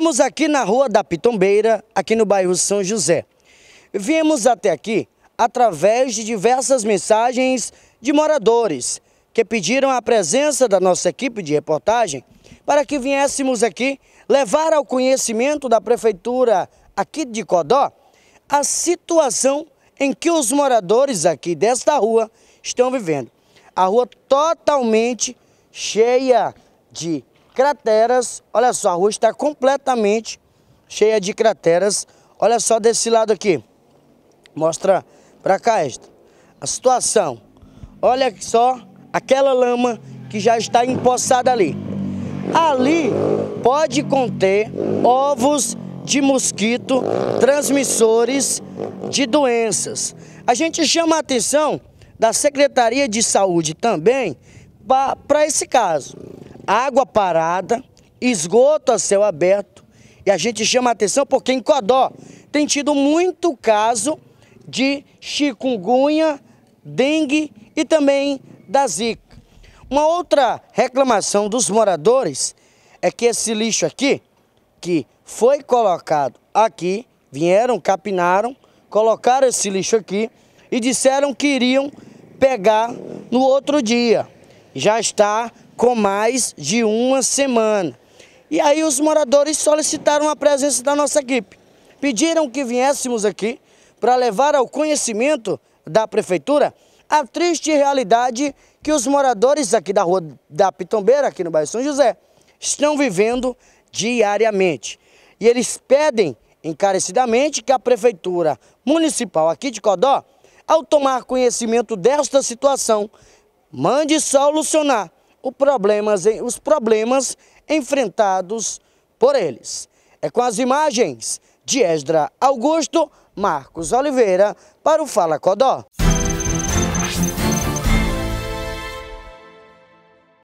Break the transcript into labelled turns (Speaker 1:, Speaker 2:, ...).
Speaker 1: Estamos aqui na Rua da Pitombeira, aqui no bairro São José. Viemos até aqui através de diversas mensagens de moradores que pediram a presença da nossa equipe de reportagem para que viéssemos aqui levar ao conhecimento da Prefeitura aqui de Codó a situação em que os moradores aqui desta rua estão vivendo. A rua totalmente cheia de crateras. Olha só, a rua está completamente cheia de crateras. Olha só desse lado aqui. Mostra para cá esta. A situação. Olha só aquela lama que já está empoçada ali. Ali pode conter ovos de mosquito, transmissores de doenças. A gente chama a atenção da Secretaria de Saúde também para esse caso água parada, esgoto a céu aberto. E a gente chama a atenção porque em Codó tem tido muito caso de chikungunya, dengue e também da zika. Uma outra reclamação dos moradores é que esse lixo aqui, que foi colocado aqui, vieram, capinaram, colocaram esse lixo aqui e disseram que iriam pegar no outro dia. Já está com mais de uma semana. E aí os moradores solicitaram a presença da nossa equipe. Pediram que viéssemos aqui para levar ao conhecimento da prefeitura a triste realidade que os moradores aqui da rua da Pitombeira, aqui no bairro São José, estão vivendo diariamente. E eles pedem encarecidamente que a prefeitura municipal aqui de Codó, ao tomar conhecimento desta situação, mande solucionar problemas, os problemas enfrentados por eles. É com as imagens de Esdra Augusto, Marcos Oliveira, para o Fala Codó.